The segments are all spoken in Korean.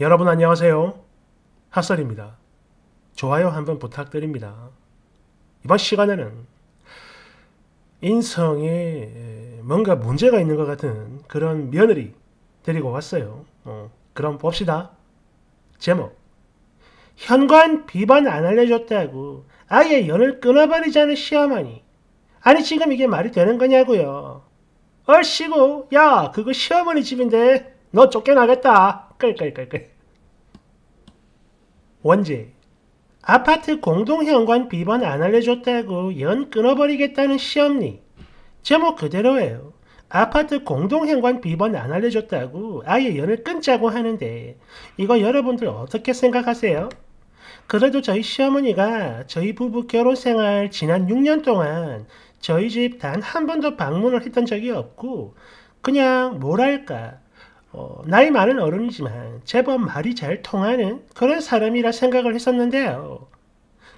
여러분 안녕하세요. 핫설입니다. 좋아요 한번 부탁드립니다. 이번 시간에는 인성에 뭔가 문제가 있는 것 같은 그런 며느리 데리고 왔어요. 어, 그럼 봅시다. 제목 현관 비반 안 알려줬다고 아예 연을 끊어버리자는 시어머니 아니 지금 이게 말이 되는 거냐고요. 얼씨구 야 그거 시어머니 집인데 너 쫓겨나겠다. 끌끌끌끌 원제 아파트 공동현관 비번 안 알려줬다고 연 끊어버리겠다는 시험니 제목 그대로예요. 아파트 공동현관 비번 안 알려줬다고 아예 연을 끊자고 하는데 이거 여러분들 어떻게 생각하세요? 그래도 저희 시어머니가 저희 부부 결혼 생활 지난 6년 동안 저희 집 단 한 번도 방문을 했던 적이 없고 그냥 뭐랄까 어, 나이 많은 어른이지만 제법 말이 잘 통하는 그런 사람이라 생각을 했었는데요.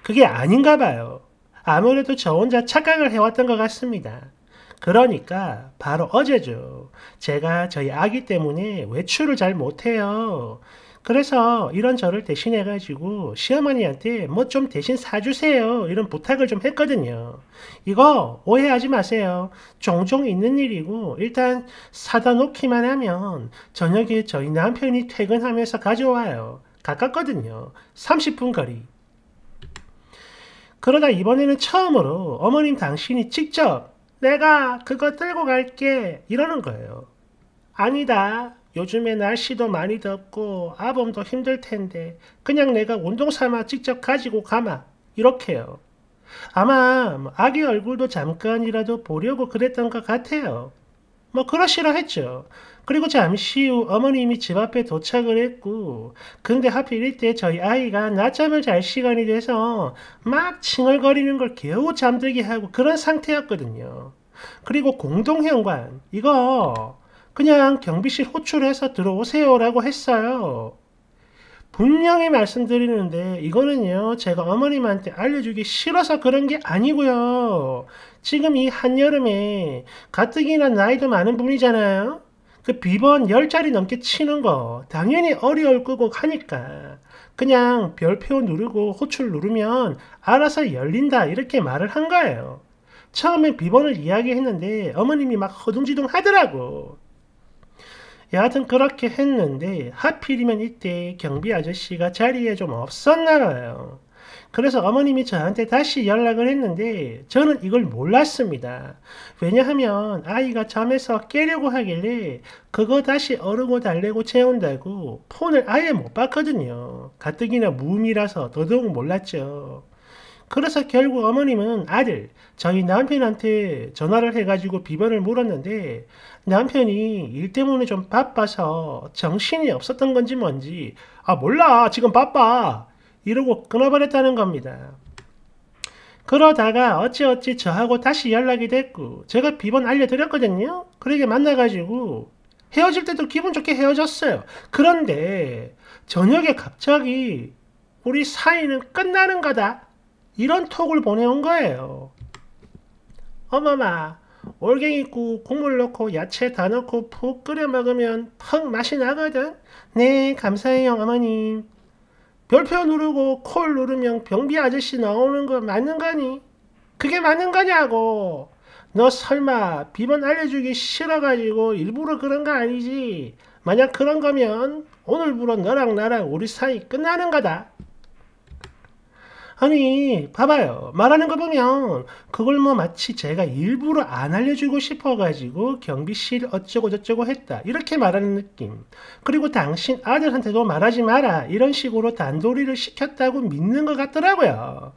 그게 아닌가 봐요. 아무래도 저 혼자 착각을 해왔던 것 같습니다. 그러니까 바로 어제죠. 제가 저희 아기 때문에 외출을 잘 못해요. 그래서 이런 저를 대신해가지고 시어머니한테 뭐 좀 대신 사주세요. 이런 부탁을 좀 했거든요. 이거 오해하지 마세요. 종종 있는 일이고 일단 사다 놓기만 하면 저녁에 저희 남편이 퇴근하면서 가져와요. 가깝거든요. 30분 거리. 그러다 이번에는 처음으로 어머님 당신이 직접 내가 그거 들고 갈게 이러는 거예요. 아니다. 요즘에 날씨도 많이 덥고 아범도 힘들 텐데 그냥 내가 운동 삼아 직접 가지고 가마 이렇게요. 아마 아기 얼굴도 잠깐이라도 보려고 그랬던 것 같아요. 뭐 그러시라 했죠. 그리고 잠시 후 어머님이 집 앞에 도착을 했고 근데 하필 이때 저희 아이가 낮잠을 잘 시간이 돼서 막 칭얼거리는 걸 겨우 잠들게 하고 그런 상태였거든요. 그리고 공동현관 이거 그냥 경비실 호출해서 들어오세요라고 했어요. 분명히 말씀드리는데 이거는요 제가 어머님한테 알려주기 싫어서 그런 게 아니고요 지금 이 한여름에 가뜩이나 나이도 많은 분이잖아요 그 비번 10자리 넘게 치는 거 당연히 어려울 거고 하니까 그냥 별표 누르고 호출 누르면 알아서 열린다 이렇게 말을 한 거예요 처음엔 비번을 이야기했는데 어머님이 막 허둥지둥 하더라고 여하튼 그렇게 했는데 하필이면 이때 경비 아저씨가 자리에 좀 없었나봐요. 그래서 어머님이 저한테 다시 연락을 했는데 저는 이걸 몰랐습니다. 왜냐하면 아이가 잠에서 깨려고 하길래 그거 다시 어르고 달래고 채운다고 폰을 아예 못 봤거든요. 가뜩이나 무음이라서 더더욱 몰랐죠. 그래서 결국 어머님은 아들, 저희 남편한테 전화를 해가지고 비번을 물었는데 남편이 일 때문에 좀 바빠서 정신이 없었던 건지 뭔지 아 몰라 지금 바빠 이러고 끊어버렸다는 겁니다. 그러다가 어찌어찌 저하고 다시 연락이 됐고 제가 비번 알려드렸거든요. 그러게 만나가지고 헤어질 때도 기분 좋게 헤어졌어요. 그런데 저녁에 갑자기 우리 사이는 끝나는 거다. 이런 톡을 보내온 거예요. 어머마 올갱이 국 국물 넣고 야채 다 넣고 푹 끓여 먹으면 퍽 맛이 나거든. 네 감사해요 어머님. 별표 누르고 콜 누르면 병비 아저씨 나오는 거 맞는 거니? 그게 맞는 거냐고. 너 설마 비번 알려주기 싫어가지고 일부러 그런 거 아니지? 만약 그런 거면 오늘부로 너랑 나랑 우리 사이 끝나는 거다. 아니 봐봐요 말하는 거 보면 그걸 뭐 마치 제가 일부러 안 알려주고 싶어가지고 경비실 어쩌고 저쩌고 했다 이렇게 말하는 느낌 그리고 당신 아들한테도 말하지 마라 이런 식으로 단도리를 시켰다고 믿는 것 같더라고요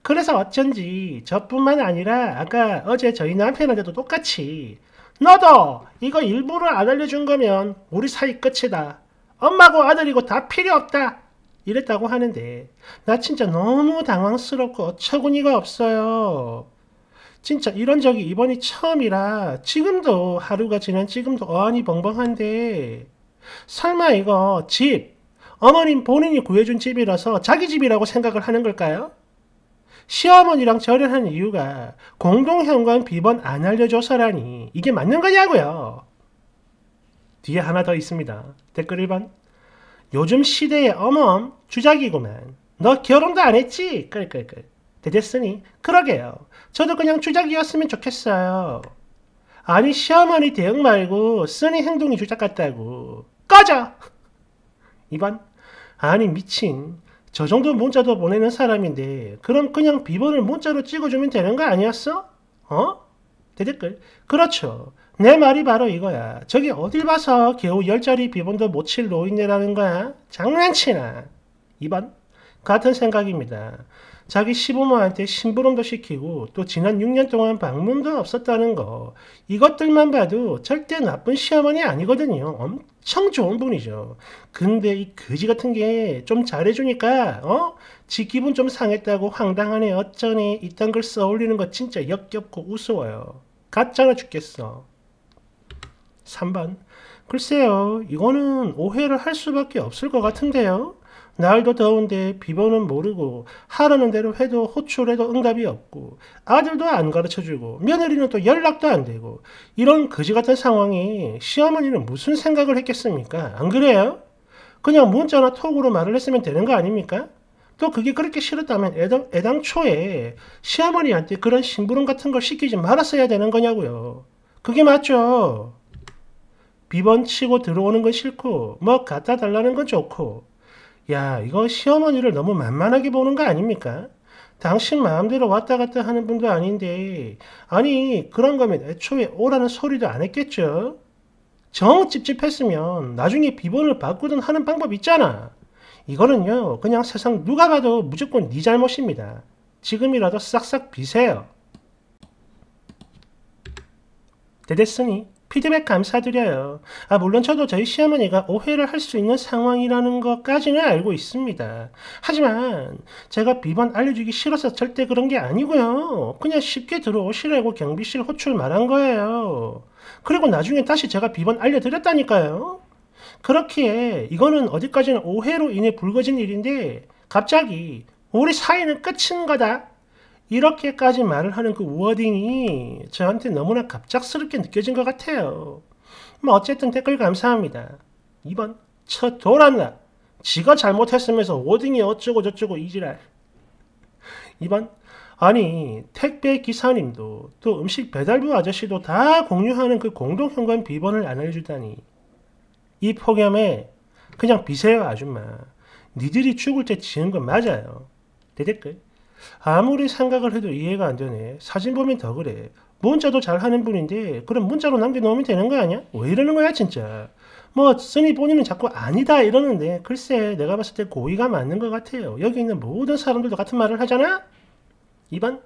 그래서 어쩐지 저뿐만 아니라 아까 어제 저희 남편한테도 똑같이 너도 이거 일부러 안 알려준 거면 우리 사이 끝이다 엄마고 아들이고 다 필요 없다 이랬다고 하는데 나 진짜 너무 당황스럽고 어처구니가 없어요. 진짜 이런 적이 이번이 처음이라 지금도 하루가 지난 지금도 어안이 벙벙한데 설마 이거 집 어머님 본인이 구해준 집이라서 자기 집이라고 생각을 하는 걸까요? 시어머니랑 절연한 이유가 공동현관 비번 안 알려줘서라니 이게 맞는 거냐고요. 뒤에 하나 더 있습니다. 댓글 1번 요즘 시대의 어멈 주작이구만. 너 결혼도 안 했지? 끌끌끌. 대댔으니 그러게요. 저도 그냥 주작이었으면 좋겠어요. 아니 시어머니 대응 말고 쓰니 행동이 주작 같다고. 꺼져! 2번 아니 미친 저 정도 문자도 보내는 사람인데 그럼 그냥 비번을 문자로 찍어주면 되는 거 아니었어? 어? 대댓글 그렇죠. 내 말이 바로 이거야. 저기 어딜 봐서 겨우 열자리 비번도 못 칠 노인네라는 거야? 장난치나? 2번 같은 생각입니다. 자기 시부모한테 심부름도 시키고 또 지난 6년 동안 방문도 없었다는 거 이것들만 봐도 절대 나쁜 시어머니 아니거든요. 엄청 좋은 분이죠. 근데 이 거지 같은 게 좀 잘해주니까 어? 지 기분 좀 상했다고 황당하네 어쩌니 이딴 걸 써올리는 거 진짜 역겹고 우스워요. 가짜로 죽겠어. 3번 글쎄요 이거는 오해를 할 수밖에 없을 것 같은데요. 날도 더운데 비번은 모르고 하라는 대로 해도 호출해도 응답이 없고 아들도 안 가르쳐주고 며느리는 또 연락도 안 되고 이런 거지 같은 상황이 시어머니는 무슨 생각을 했겠습니까? 안 그래요? 그냥 문자나 톡으로 말을 했으면 되는 거 아닙니까? 또 그게 그렇게 싫었다면 애당, 애당초에 시어머니한테 그런 심부름 같은 걸 시키지 말았어야 되는 거냐고요. 그게 맞죠. 비번 치고 들어오는 건 싫고 뭐 갖다 달라는 건 좋고 야 이거 시어머니를 너무 만만하게 보는 거 아닙니까? 당신 마음대로 왔다 갔다 하는 분도 아닌데 아니 그런 거면 애초에 오라는 소리도 안 했겠죠? 정 찝찝했으면 나중에 비번을 바꾸든 하는 방법 있잖아. 이거는요 그냥 세상 누가 봐도 무조건 네 잘못입니다. 지금이라도 싹싹 비세요. 대됐으니 피드백 감사드려요. 아, 물론 저도 저희 시어머니가 오해를 할 수 있는 상황이라는 것까지는 알고 있습니다. 하지만 제가 비번 알려주기 싫어서 절대 그런 게 아니고요. 그냥 쉽게 들어오시라고 경비실 호출 말한 거예요. 그리고 나중에 다시 제가 비번 알려드렸다니까요. 그렇기에 이거는 어디까지는 오해로 인해 불거진 일인데 갑자기 우리 사이는 끝인 거다 이렇게까지 말을 하는 그 워딩이 저한테 너무나 갑작스럽게 느껴진 것 같아요. 뭐 어쨌든 댓글 감사합니다. 2번 첫 돌았나? 지가 잘못했으면서 워딩이 어쩌고 저쩌고 이지랄. 2번 아니 택배 기사님도 또 음식 배달부 아저씨도 다 공유하는 그 공동 현관 비번을 안 알려주다니 이 폭염에 그냥 비세요 아줌마 니들이 죽을 때 지은 건 맞아요 대댓글 아무리 생각을 해도 이해가 안 되네. 사진 보면 더 그래. 문자도 잘 하는 분인데 그럼 문자로 남겨놓으면 되는 거 아니야? 왜 이러는 거야 진짜. 뭐 쓰니 본인은 자꾸 아니다 이러는데 글쎄 내가 봤을 때 고의가 맞는 것 같아요. 여기 있는 모든 사람들도 같은 말을 하잖아? 2번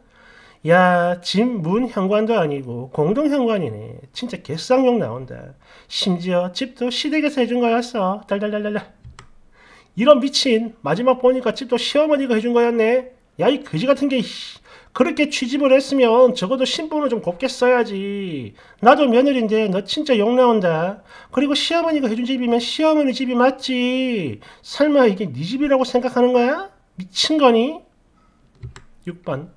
야, 집 문 현관도 아니고 공동 현관이네. 진짜 개쌍욕 나온다. 심지어 집도 시댁에서 해준 거였어. 달달달달달. 이런 미친. 마지막 보니까 집도 시어머니가 해준 거였네. 야이 거지 같은 게 그렇게 취집을 했으면 적어도 신분을 좀 곱게 써야지. 나도 며느리인데 너 진짜 욕 나온다. 그리고 시어머니가 해준 집이면 시어머니 집이 맞지. 설마 이게 네 집이라고 생각하는 거야? 미친 거니? 6번.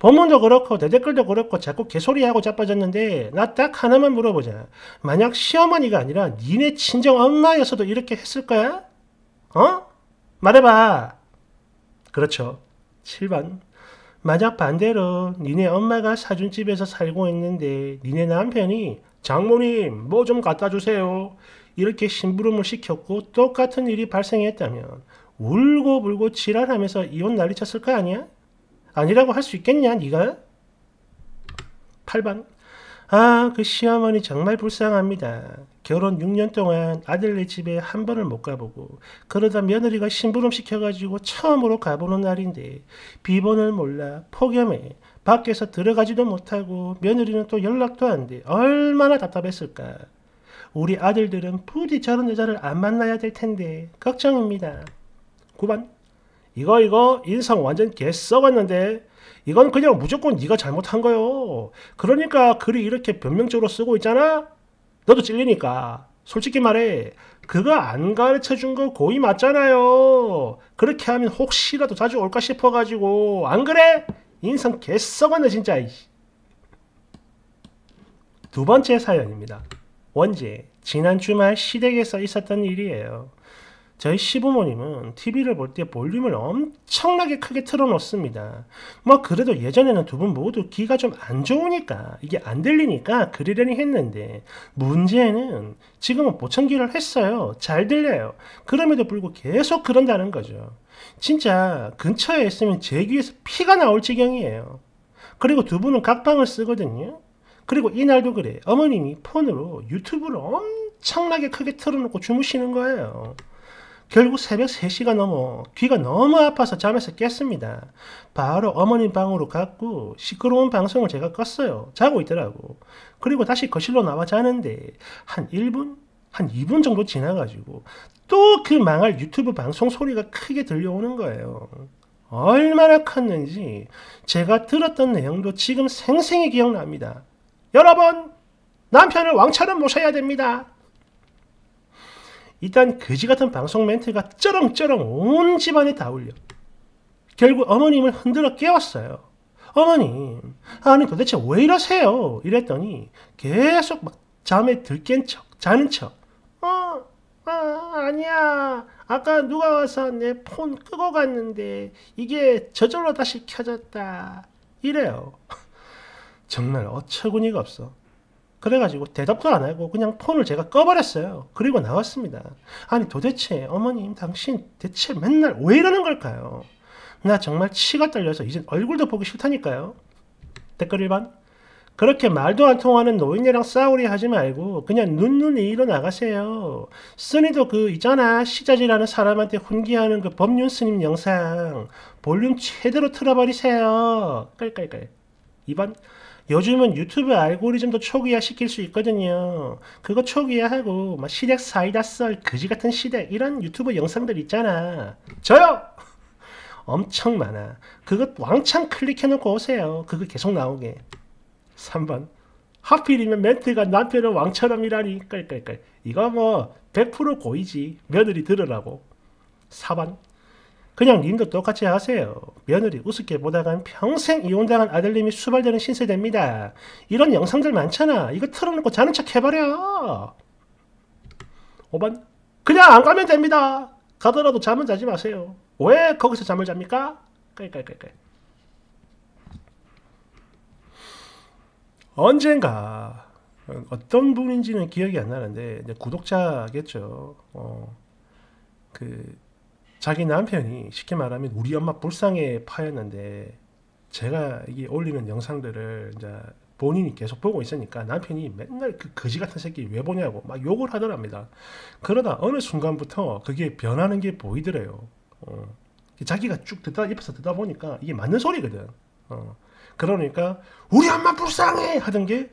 본문도 그렇고 내 댓글도 그렇고 자꾸 개소리하고 자빠졌는데 나 딱 하나만 물어보자. 만약 시어머니가 아니라 니네 친정 엄마였어도 이렇게 했을 거야? 어? 말해봐. 그렇죠. 7번 만약 반대로 니네 엄마가 사준 집에서 살고 있는데 니네 남편이 장모님 뭐 좀 갖다 주세요 이렇게 심부름을 시켰고 똑같은 일이 발생했다면 울고 불고 지랄하면서 이혼 난리 쳤을 거 아니야? 아니라고 할 수 있겠냐 니가 8번 아, 그 시어머니 정말 불쌍합니다. 결혼 6년 동안 아들네 집에 한 번을 못 가보고 그러다 며느리가 심부름 시켜가지고 처음으로 가보는 날인데 비번을 몰라 폭염에 밖에서 들어가지도 못하고 며느리는 또 연락도 안 돼. 얼마나 답답했을까. 우리 아들들은 부디 저런 여자를 안 만나야 될 텐데 걱정입니다. 9번 이거 이거 인성 완전 개썩었는데 이건 그냥 무조건 네가 잘못한 거요. 그러니까 글이 이렇게 변명적으로 쓰고 있잖아. 너도 찔리니까. 솔직히 말해. 그거 안 가르쳐 준거 고의 맞잖아요. 그렇게 하면 혹시라도 자주 올까 싶어 가지고 안 그래? 인성 개썩었네 진짜. 두 번째 사연입니다. 원제 지난 주말 시댁에서 있었던 일이에요. 저희 시부모님은 TV를 볼 때 볼륨을 엄청나게 크게 틀어놓습니다. 뭐 그래도 예전에는 두 분 모두 귀가 좀 안 좋으니까 이게 안 들리니까 그리려니 했는데 문제는 지금은 보청기를 했어요. 잘 들려요. 그럼에도 불구하고 계속 그런다는 거죠. 진짜 근처에 있으면 제 귀에서 피가 나올 지경이에요. 그리고 두 분은 각방을 쓰거든요. 그리고 이날도 그래. 어머님이 폰으로 유튜브를 엄청나게 크게 틀어놓고 주무시는 거예요. 결국 새벽 3시가 넘어 귀가 너무 아파서 잠에서 깼습니다. 바로 어머님 방으로 갔고 시끄러운 방송을 제가 껐어요. 자고 있더라고. 그리고 다시 거실로 나와 자는데 한 1분? 한 2분 정도 지나가지고 또 그 망할 유튜브 방송 소리가 크게 들려오는 거예요. 얼마나 컸는지 제가 들었던 내용도 지금 생생히 기억납니다. 여러분, 남편을 왕처럼 모셔야 됩니다. 일단 그지같은 방송 멘트가 쩌렁쩌렁 온 집안에 다 울려 결국 어머님을 흔들어 깨웠어요 어머님 아니 도대체 왜 이러세요 이랬더니 계속 막 잠에 들깬 척 자는 척 어, 아, 아니야 아까 누가 와서 내 폰 끄고 갔는데 이게 저절로 다시 켜졌다 이래요 정말 어처구니가 없어 그래가지고 대답도 안 하고 그냥 폰을 제가 꺼버렸어요. 그리고 나왔습니다. 아니 도대체 어머님 당신 대체 맨날 왜 이러는 걸까요? 나 정말 치가 떨려서 이젠 얼굴도 보기 싫다니까요. 댓글 1번 그렇게 말도 안 통하는 노인네랑 싸우려 하지 말고 그냥 눈눈이일어 나가세요. 쓰니도 그 있잖아 시자지라는 사람한테 훈계하는 그 법륜 스님 영상 볼륨 최대로 틀어버리세요. 깔깔깔. 2번 요즘은 유튜브 알고리즘도 초기화 시킬 수 있거든요. 그거 초기화하고 막 시댁 사이다 썰 그지 같은 시댁 이런 유튜브 영상들 있잖아. 저요. 엄청 많아. 그거 왕창 클릭해놓고 오세요. 그거 계속 나오게. 3번. 하필이면 멘트가 남편은 왕처럼이라니. 깔깔깔. 이거 뭐 100% 고이지. 며느리 들으라고. 4번. 그냥 님도 똑같이 하세요. 며느리 우습게 보다간 평생 이혼당한 아들님이 수발되는 신세대입니다. 이런 영상들 많잖아. 이거 틀어놓고 자는 척 해버려. 오반 그냥 안 가면 됩니다. 가더라도 잠은 자지 마세요. 왜 거기서 잠을 잡니까? 깔깔깔깔. 언젠가 어떤 분인지는 기억이 안 나는데 구독자겠죠. 어, 그 자기 남편이 쉽게 말하면 우리 엄마 불쌍해 파였는데 제가 이게 올리는 영상들을 이제 본인이 계속 보고 있으니까 남편이 맨날 그 거지 같은 새끼 왜 보냐고 막 욕을 하더랍니다. 그러다 어느 순간부터 그게 변하는 게 보이더래요. 어. 자기가 쭉 듣다 옆에서 듣다 보니까 이게 맞는 소리거든. 어. 그러니까 우리 엄마 불쌍해 하던 게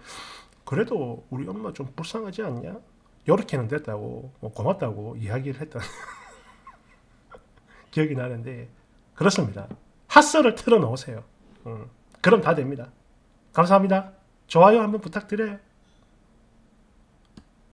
그래도 우리 엄마 좀 불쌍하지 않냐? 이렇게는 됐다고 뭐 고맙다고 이야기를 했다. 기억이 나는데 그렇습니다. 핫설을 틀어놓으세요. 음, 그럼 다 됩니다. 감사합니다. 좋아요 한번 부탁드려요.